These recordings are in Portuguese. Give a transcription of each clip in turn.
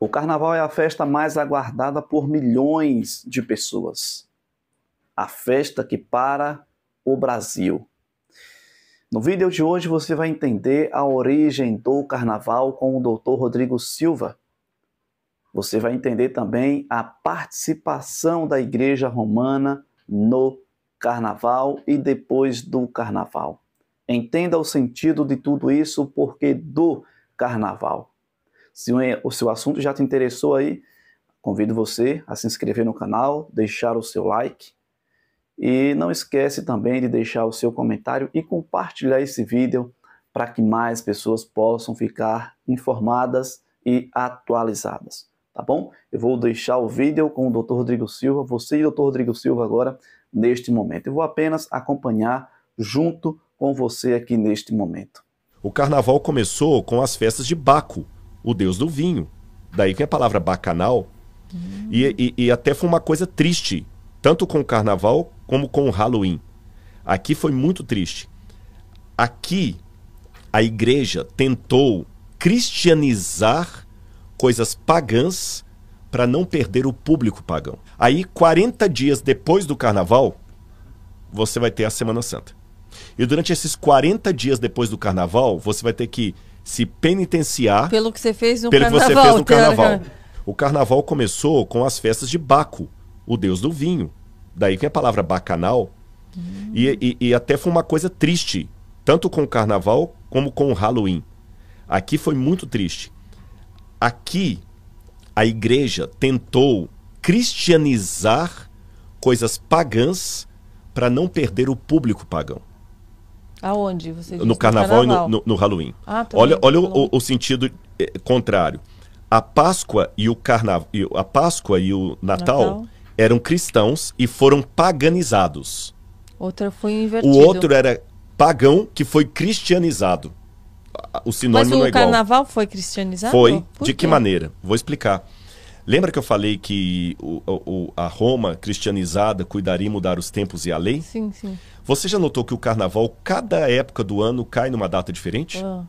O carnaval é a festa mais aguardada por milhões de pessoas. A festa que para o Brasil. No vídeo de hoje você vai entender a origem do carnaval com o Dr. Rodrigo Silva. Você vai entender também a participação da Igreja Romana no carnaval e depois do carnaval. Entenda o sentido de tudo isso, porque do carnaval. Se é, o seu assunto já te interessou aí, convido você a se inscrever no canal, deixar o seu like e não esquece também de deixar o seu comentário e compartilhar esse vídeo para que mais pessoas possam ficar informadas e atualizadas, tá bom? Eu vou deixar o vídeo com o Dr. Rodrigo Silva, você e o Dr. Rodrigo Silva agora neste momento. Eu vou apenas acompanhar junto com você aqui neste momento. O carnaval começou com as festas de Baco, o deus do vinho. Daí vem a palavra bacanal. E, e, e até foi uma coisa triste, tanto com o carnaval como com o Halloween. Aqui foi muito triste. Aqui a igreja tentou cristianizar coisas pagãs para não perder o público pagão. Aí, 40 dias depois do carnaval, você vai ter a Semana Santa. E durante esses 40 dias depois do carnaval, você vai ter que se penitenciar pelo que você fez no pelo carnaval. Que você fez no carnaval. O carnaval começou com as festas de Baco, o deus do vinho. Daí vem a palavra bacanal. Hum. E, e, e até foi uma coisa triste, tanto com o carnaval como com o Halloween. Aqui foi muito triste. Aqui a igreja tentou cristianizar coisas pagãs para não perder o público pagão. Aonde? Você no carnaval, no carnaval, e no, no, no Halloween. Ah, tá olha olha o, o, sentido eh, contrário. A Páscoa e o Carnaval, a Páscoa e o Natal, Natal, eram cristãos e foram paganizados. Outra foi invertido. O outro era pagão que foi cristianizado. O sinônimo Mas o é igual. Mas o Carnaval foi cristianizado? Foi. Por de quê? que maneira? Vou explicar. Lembra que eu falei que o, o, a Roma cristianizada cuidaria em mudar os tempos e a lei? Sim, sim. Você já notou que o carnaval, cada época do ano, cai numa data diferente? Ah.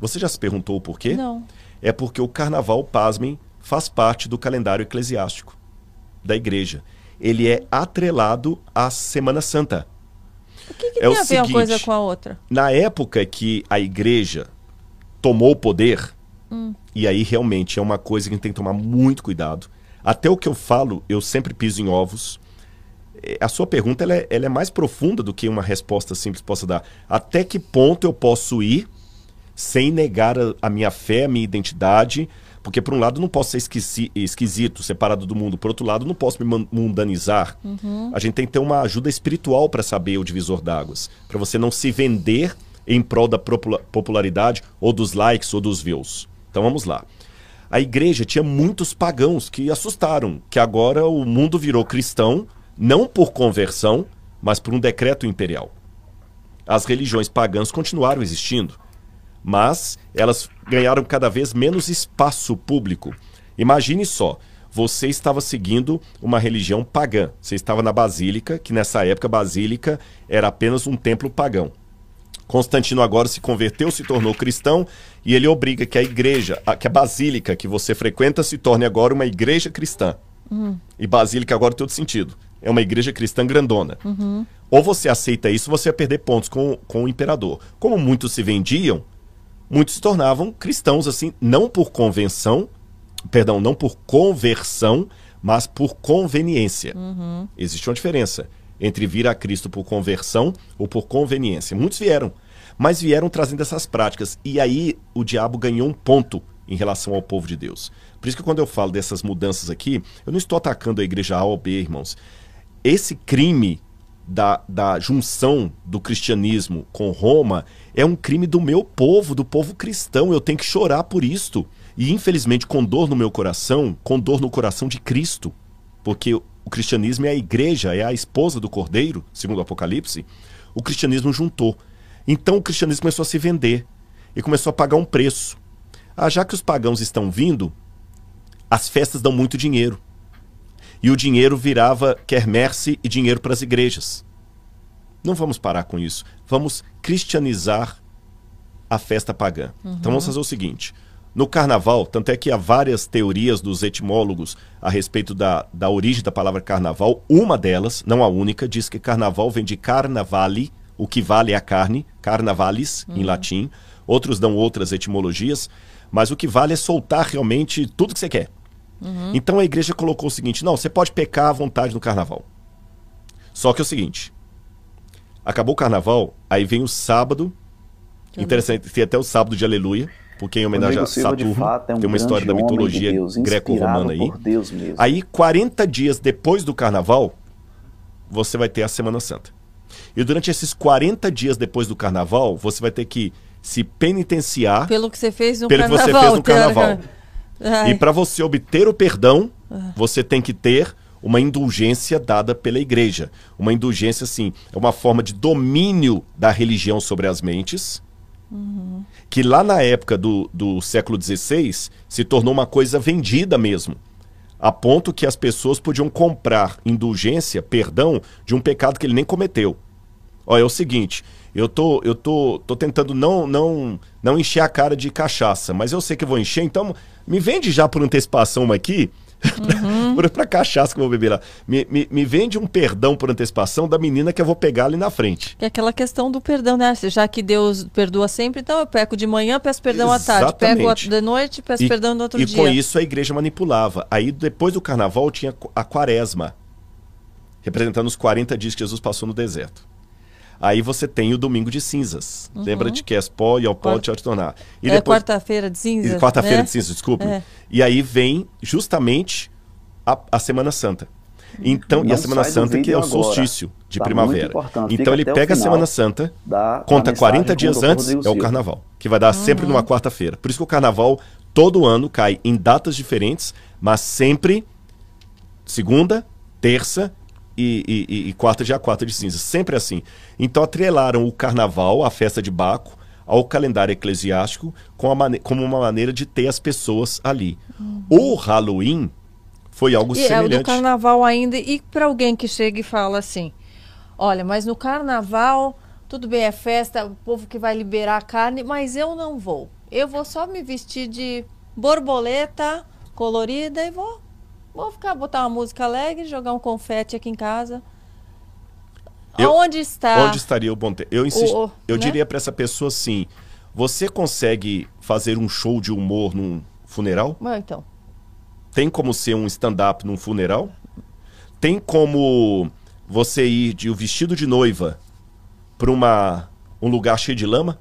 Você já se perguntou o porquê? Não. É porque o carnaval, pasmem, faz parte do calendário eclesiástico da igreja. Ele é atrelado à Semana Santa. O que, que é tem o a ver seguinte, uma coisa com a outra? Na época que a igreja tomou o poder, Hum. E aí realmente é uma coisa que a gente tem que tomar muito cuidado. Até o que eu falo, eu sempre piso em ovos. É, a sua pergunta ela é, ela é mais profunda do que uma resposta simples possa dar. Até que ponto eu posso ir sem negar a, a minha fé, a minha identidade? Porque, por um lado, não posso ser esqueci, esquisito, separado do mundo. Por outro lado, não posso me mundanizar. Uhum. A gente tem que ter uma ajuda espiritual para saber o divisor d'águas. Para você não se vender em prol da popularidade ou dos likes ou dos views. Então vamos lá. A igreja tinha muitos pagãos que assustaram, que agora o mundo virou cristão, não por conversão, mas por um decreto imperial. As religiões pagãs continuaram existindo, mas elas ganharam cada vez menos espaço público. Imagine só, você estava seguindo uma religião pagã. Você estava na Basílica, que nessa época a Basílica era apenas um templo pagão. Constantino agora se converteu, se tornou cristão e ele obriga que a igreja, a, que a basílica que você frequenta se torne agora uma igreja cristã. Uhum. E basílica agora tem outro sentido. É uma igreja cristã grandona. Uhum. Ou você aceita isso, você vai perder pontos com, com o imperador. Como muitos se vendiam, muitos se tornavam cristãos, assim, não por convenção, perdão, não por conversão, mas por conveniência. Uhum. Existe uma diferença entre vir a Cristo por conversão ou por conveniência. Muitos vieram, mas vieram trazendo essas práticas. E aí o diabo ganhou um ponto em relação ao povo de Deus. Por isso que quando eu falo dessas mudanças aqui, eu não estou atacando a igreja A ou B, irmãos. Esse crime da, da junção do cristianismo com Roma é um crime do meu povo, do povo cristão. Eu tenho que chorar por isto. E infelizmente, com dor no meu coração, com dor no coração de Cristo. Porque o cristianismo é a igreja, é a esposa do cordeiro, segundo o Apocalipse, o cristianismo juntou. Então o cristianismo começou a se vender e começou a pagar um preço. Ah, já que os pagãos estão vindo, as festas dão muito dinheiro. E o dinheiro virava quermesse e dinheiro para as igrejas. Não vamos parar com isso. Vamos cristianizar a festa pagã. Uhum. Então vamos uhum. fazer o seguinte: no carnaval, tanto é que há várias teorias dos etimólogos a respeito da, da origem da palavra carnaval. Uma delas, não a única, diz que carnaval vem de carnavale, o que vale é a carne, carnavalis uhum. em hum. latim. Outros dão outras etimologias, mas o que vale é soltar realmente tudo que você quer. Uhum. Então a igreja colocou o seguinte: não, você pode pecar à vontade no carnaval. Só que é o seguinte: acabou o carnaval, aí vem o sábado. Que interessante, tem até o sábado de aleluia porque em homenagem a Saturno, fato, é um tem uma história da mitologia de greco-romana aí. Aí, 40 dias depois do carnaval, você vai ter a Semana Santa. E durante esses 40 dias depois do carnaval, você vai ter que se penitenciar pelo que você fez no pelo carnaval. Que você fez no carnaval. E para você obter o perdão, ah. você tem que ter uma indulgência dada pela igreja. Uma indulgência, assim, é uma forma de domínio da religião sobre as mentes Uhum. Que lá na época do, do século XVI se tornou uma coisa vendida mesmo. A ponto que as pessoas podiam comprar indulgência, perdão, de um pecado que ele nem cometeu. Olha, é o seguinte, eu tô, eu tô, tô tentando não, não, não encher a cara de cachaça, mas eu sei que vou encher, então me vende já por antecipação aqui Uhum. pra cachaça que eu vou beber lá. Me, me, me, vende um perdão por antecipação da menina que eu vou pegar ali na frente. É aquela questão do perdão, né? Já que Deus perdoa sempre, então eu peco de manhã, peço perdão Exatamente. à tarde. Pego de noite, peço e, perdão no outro e dia. E com isso a igreja manipulava. Aí depois do carnaval tinha a quaresma, representando os 40 dias que Jesus passou no deserto. Aí você tem o domingo de cinzas. Uhum. Lembra de que és pó e ao pó te de tornar. E é depois... quarta-feira de cinzas. Quarta-feira né? de cinzas, desculpe. É. E aí vem justamente a, a Semana Santa. Então, Não e a Semana Santa, que é o agora. solstício de tá primavera. Então, ele pega a Semana Santa, da, conta 40 dias antes, é o carnaval, que vai dar uhum. sempre numa quarta-feira. Por isso que o carnaval, todo ano, cai em datas diferentes, mas sempre segunda, terça e, e, e de A, 4 de Cinza. Sempre assim. Então atrelaram o carnaval, a festa de Baco, ao calendário eclesiástico com como uma maneira de ter as pessoas ali. Uhum. O Halloween foi algo e semelhante. É o do carnaval ainda. E para alguém que chega e fala assim: olha, mas no carnaval, tudo bem, é festa, o povo que vai liberar a carne, mas eu não vou. Eu vou só me vestir de borboleta colorida e vou Vou ficar, botar uma música alegre, jogar um confete aqui em casa. Eu, onde está? Onde estaria o bom tempo? Eu, insisto, o, o, eu né? diria para essa pessoa assim: você consegue fazer um show de humor num funeral? Ah, então. Tem como ser um stand-up num funeral? Tem como você ir de um vestido de noiva para uma um lugar cheio de lama?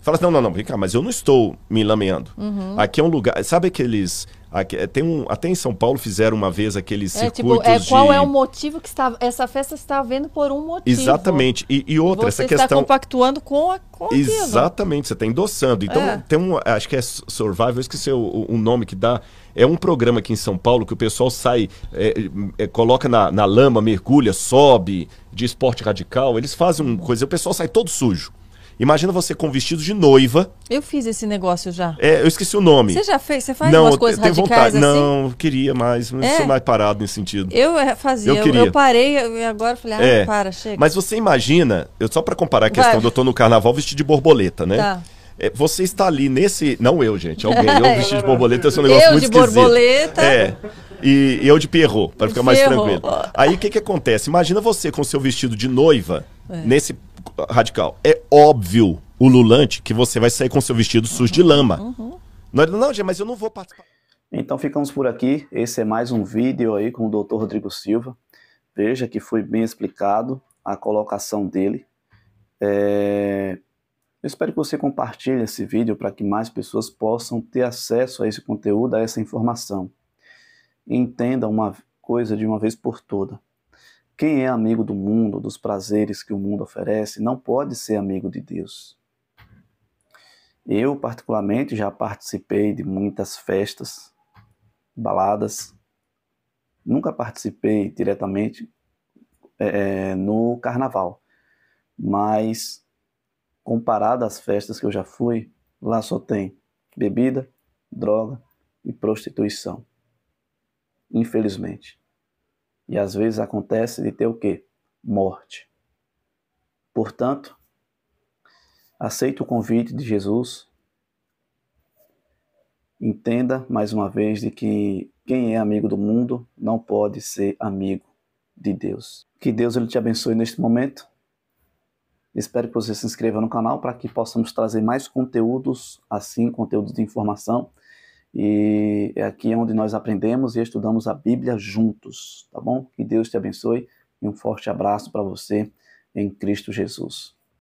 Fala assim, não, não, não, vem cá, mas eu não estou me lameando. Uhum. Aqui é um lugar. Sabe aqueles Aqui, é, tem um, até em São Paulo fizeram uma vez aqueles é, circuitos tipo, é, de... Qual é o motivo que está, essa festa está havendo por um motivo. Exatamente. E, e outra, você essa questão... Você está compactuando com a com Exatamente, você está endossando. Então, é. tem um... É, acho que é Survival, eu esqueci o, o, nome que dá. É um programa aqui em São Paulo que o pessoal sai, é, é coloca na, na lama, mergulha, sobe, de esporte radical. Eles fazem uma coisa... O pessoal sai todo sujo. Imagina você com vestido de noiva. Eu fiz esse negócio já. É, eu esqueci o nome. Você já fez? Você faz não, umas coisas tenho radicais vontade. assim? Não, queria mais. Mas é. sou mais parado nesse sentido. Eu é, fazia. Eu, queria. eu, eu parei e agora falei, ah, é. para, chega. Mas você imagina, eu, só para comparar a questão Vai. eu tô no carnaval vestido de borboleta, né? Tá é, você está ali nesse. Não eu, gente, alguém. Eu é. vestido de borboleta, esse é um negócio eu muito esquisito. Eu de borboleta. É. E eu de perro, para ficar mais tranquilo. Aí o que, que acontece? Imagina você com seu vestido de noiva, é. nesse radical. É óbvio, ululante, que você vai sair com seu vestido sujo de lama. Uhum. Não, é- não, gente, mas eu não vou participar. Então ficamos por aqui. Esse é mais um vídeo aí com o Dr. Rodrigo Silva. Veja que foi bem explicado a colocação dele. É... Eu espero que você compartilhe esse vídeo para que mais pessoas possam ter acesso a esse conteúdo, a essa informação. Entenda uma coisa de uma vez por toda. Quem é amigo do mundo, dos prazeres que o mundo oferece, não pode ser amigo de Deus. Eu, particularmente, já participei de muitas festas, baladas. Nunca participei diretamente é, é no carnaval, mas comparado às festas que eu já fui, lá só tem bebida, droga e prostituição. Infelizmente. E às vezes acontece de ter o quê? Morte. Portanto, aceite o convite de Jesus. Entenda mais uma vez de que quem é amigo do mundo não pode ser amigo de Deus. Que Deus ele te abençoe neste momento. Espero que você se inscreva no canal para que possamos trazer mais conteúdos assim, conteúdos de informação e é aqui onde nós aprendemos e estudamos a Bíblia juntos, tá bom? Que Deus te abençoe e um forte abraço para você em Cristo Jesus.